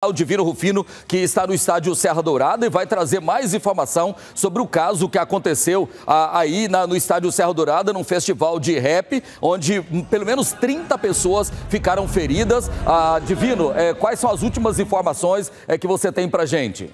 O Divino Rufino, que está no estádio Serra Dourada e vai trazer mais informação sobre o caso que aconteceu aí no estádio Serra Dourada, num festival de rap, onde pelo menos 30 pessoas ficaram feridas. Ah, Divino, é, quais são as últimas informações é, que você tem pra gente?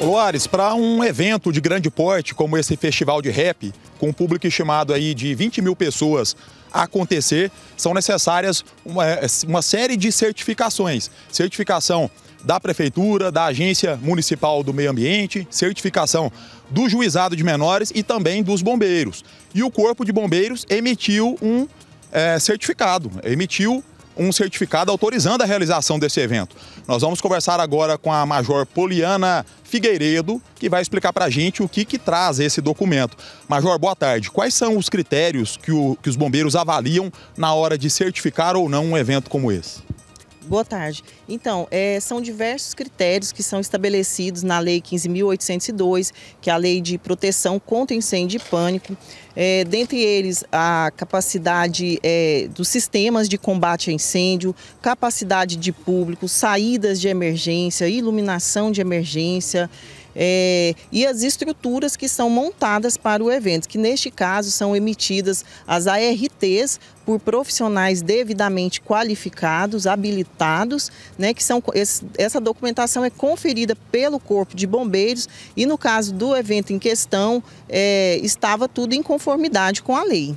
Luares, para um evento de grande porte como esse festival de rap, com um público estimado aí de 20 mil pessoas acontecer, são necessárias uma, eh, uma série de certificações. Certificação da Prefeitura, da Agência Municipal do Meio Ambiente, certificação do Juizado de Menores e também dos bombeiros. E o Corpo de Bombeiros emitiu um é, certificado, emitiu um certificado autorizando a realização desse evento. Nós vamos conversar agora com a Major Poliana Figueiredo, que vai explicar para a gente o que, que traz esse documento. Major, boa tarde. Quais são os critérios que, o, que os bombeiros avaliam na hora de certificar ou não um evento como esse? Boa tarde. Então, é, são diversos critérios que são estabelecidos na Lei 15.802, que é a Lei de Proteção contra Incêndio e Pânico. É, dentre eles, a capacidade é, dos sistemas de combate a incêndio, capacidade de público, saídas de emergência, iluminação de emergência, é, e as estruturas que são montadas para o evento, que neste caso são emitidas as ARTs por profissionais devidamente qualificados, habilitados, né, que são esse, essa documentação é conferida pelo corpo de bombeiros e no caso do evento em questão é, estava tudo em conformidade com a lei.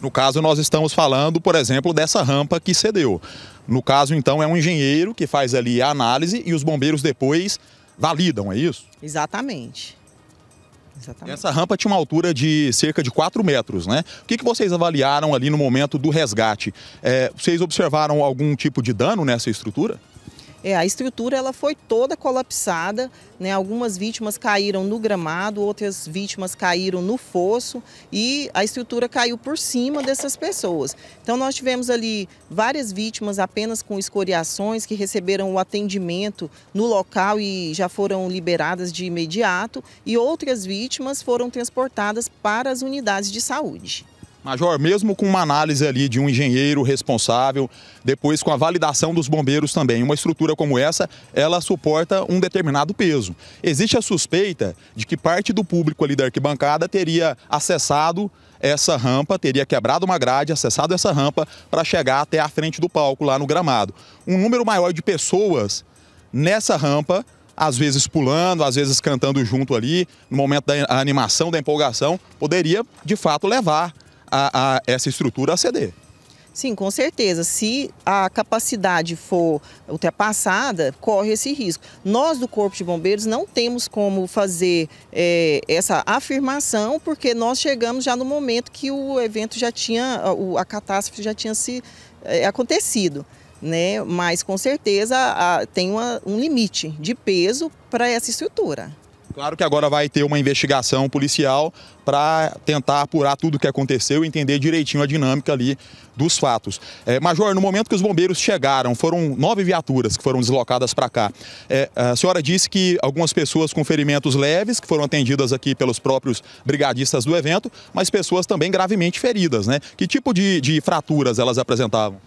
No caso nós estamos falando, por exemplo, dessa rampa que cedeu. No caso então é um engenheiro que faz ali a análise e os bombeiros depois validam, é isso? Exatamente. Exatamente. Essa rampa tinha uma altura de cerca de 4 metros, né? O que, que vocês avaliaram ali no momento do resgate? É, vocês observaram algum tipo de dano nessa estrutura? É, a estrutura ela foi toda colapsada, né? Algumas vítimas caíram no gramado, outras vítimas caíram no fosso e a estrutura caiu por cima dessas pessoas. Então nós tivemos ali várias vítimas apenas com escoriações que receberam o atendimento no local e já foram liberadas de imediato e outras vítimas foram transportadas para as unidades de saúde. Major, mesmo com uma análise ali de um engenheiro responsável, depois com a validação dos bombeiros também, uma estrutura como essa, ela suporta um determinado peso. Existe a suspeita de que parte do público ali da arquibancada teria acessado essa rampa, teria quebrado uma grade, acessado essa rampa para chegar até a frente do palco lá no gramado. Um número maior de pessoas nessa rampa às vezes pulando, às vezes cantando junto ali, no momento da animação, da empolgação, poderia de fato levar a, a essa estrutura a ceder. Sim, com certeza. Se a capacidade for ultrapassada, corre esse risco. Nós do Corpo de Bombeiros não temos como fazer é, essa afirmação, porque nós chegamos já no momento que o evento já tinha, a catástrofe já tinha se é, acontecido. Né? Mas com certeza a, tem uma, um limite de peso para essa estrutura. Claro que agora vai ter uma investigação policial para tentar apurar tudo o que aconteceu e entender direitinho a dinâmica ali dos fatos. É, Major, no momento que os bombeiros chegaram, foram nove viaturas que foram deslocadas para cá. É, a senhora disse que algumas pessoas com ferimentos leves, que foram atendidas aqui pelos próprios brigadistas do evento, mas pessoas também gravemente feridas, né? Que tipo de, de fraturas elas apresentavam?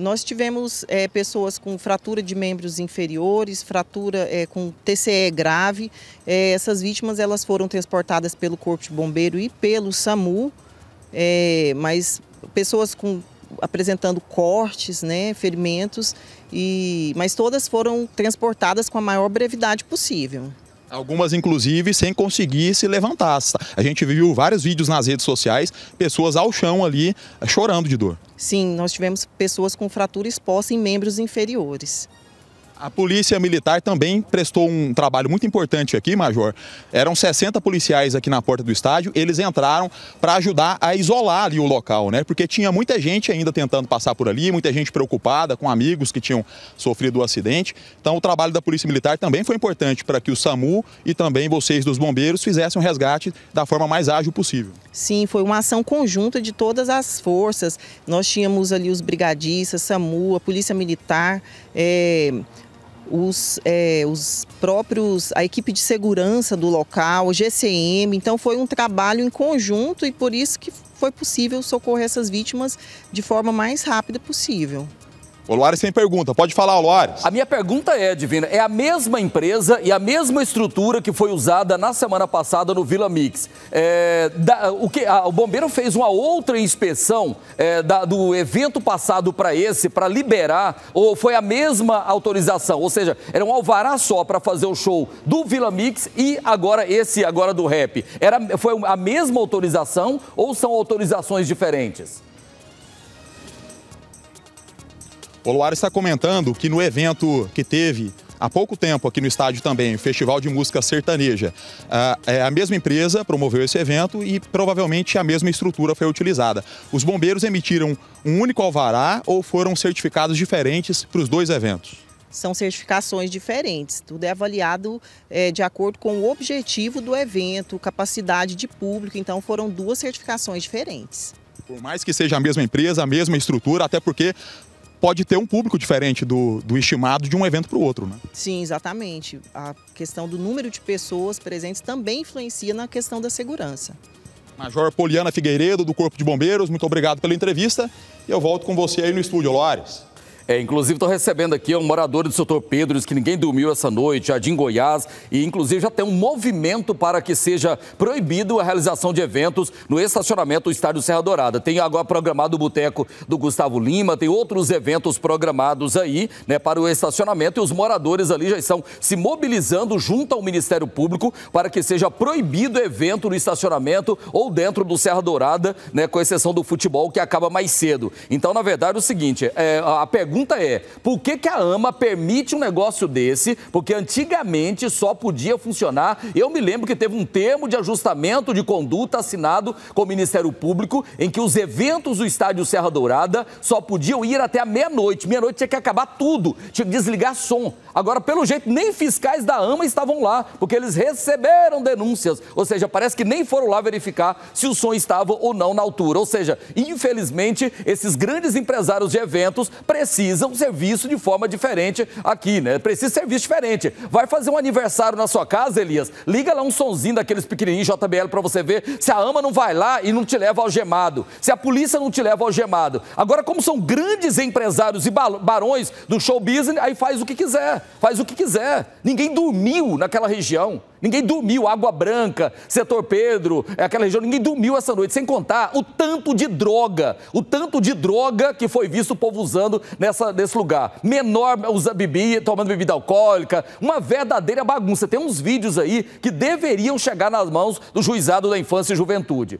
Nós tivemos é, pessoas com fratura de membros inferiores, fratura é, com TCE grave. É, essas vítimas elas foram transportadas pelo Corpo de Bombeiro e pelo SAMU, é, mas pessoas com apresentando cortes, né, ferimentos, e, mas todas foram transportadas com a maior brevidade possível. Algumas, inclusive, sem conseguir se levantar. A gente viu vários vídeos nas redes sociais, pessoas ao chão ali eh, chorando de dor. Sim, nós tivemos pessoas com fratura exposta em membros inferiores. A Polícia Militar também prestou um trabalho muito importante aqui, Major. Eram 60 policiais aqui na porta do estádio, eles entraram para ajudar a isolar ali o local, né? Porque tinha muita gente ainda tentando passar por ali, muita gente preocupada com amigos que tinham sofrido o um acidente. Então o trabalho da Polícia Militar também foi importante para que o SAMU e também vocês dos bombeiros fizessem o um resgate da forma mais ágil possível. Sim, foi uma ação conjunta de todas as forças. Nós tínhamos ali os brigadistas, SAMU, a Polícia Militar, é, os, é, os próprios, a equipe de segurança do local, o GCM. Então foi um trabalho em conjunto e por isso que foi possível socorrer essas vítimas de forma mais rápida possível. O Luares tem pergunta. Pode falar, Luares. A minha pergunta é, Divina, é a mesma empresa e a mesma estrutura que foi usada na semana passada no Vila Mix. É, da, o, que, a, o bombeiro fez uma outra inspeção é, da, do evento passado para esse, para liberar, ou foi a mesma autorização? Ou seja, era um alvará só para fazer o show do Vila Mix e agora esse, agora do rap. Era, foi a mesma autorização ou são autorizações diferentes? O Luar está comentando que no evento que teve há pouco tempo aqui no estádio também, o Festival de Música Sertaneja. Ah, é a mesma empresa promoveu esse evento e provavelmente a mesma estrutura foi utilizada. Os bombeiros emitiram um único alvará ou foram certificados diferentes para os dois eventos? São certificações diferentes, tudo é avaliado é, de acordo com o objetivo do evento, capacidade de público, então foram duas certificações diferentes. Por mais que seja a mesma empresa, a mesma estrutura, até porque pode ter um público diferente do, do estimado de um evento para o outro, né? Sim, exatamente. A questão do número de pessoas presentes também influencia na questão da segurança. Major Poliana Figueiredo, do Corpo de Bombeiros, muito obrigado pela entrevista. E eu volto com você aí no estúdio, Lores. É, inclusive, estou recebendo aqui um morador do setor Pedro, diz que ninguém dormiu essa noite, Jardim Goiás, e inclusive já tem um movimento para que seja proibido a realização de eventos no estacionamento do Estádio Serra Dourada. Tem agora programado o Boteco do Gustavo Lima, tem outros eventos programados aí né, para o estacionamento e os moradores ali já estão se mobilizando junto ao Ministério Público para que seja proibido evento no estacionamento ou dentro do Serra Dourada, né, com exceção do futebol que acaba mais cedo. Então, na verdade, é o seguinte, é, a pergunta pergunta é, por que, que a AMA permite um negócio desse? Porque antigamente só podia funcionar. Eu me lembro que teve um termo de ajustamento de conduta assinado com o Ministério Público, em que os eventos do estádio Serra Dourada só podiam ir até a meia-noite. Meia-noite tinha que acabar tudo, tinha que desligar som. Agora, pelo jeito, nem fiscais da AMA estavam lá, porque eles receberam denúncias. Ou seja, parece que nem foram lá verificar se o som estava ou não na altura. Ou seja, infelizmente, esses grandes empresários de eventos precisam Precisa um serviço de forma diferente aqui, né? Precisa ser visto diferente. Vai fazer um aniversário na sua casa, Elias? Liga lá um sonzinho daqueles pequenininhos JBL para você ver se a ama não vai lá e não te leva algemado, se a polícia não te leva algemado. Agora, como são grandes empresários e barões do show business, aí faz o que quiser, faz o que quiser. Ninguém dormiu naquela região. Ninguém dormiu, Água Branca, Setor Pedro, é aquela região, ninguém dormiu essa noite, sem contar o tanto de droga, o tanto de droga que foi visto o povo usando nessa, nesse lugar. Menor usando bebida, tomando bebida alcoólica, uma verdadeira bagunça. Tem uns vídeos aí que deveriam chegar nas mãos do juizado da infância e juventude.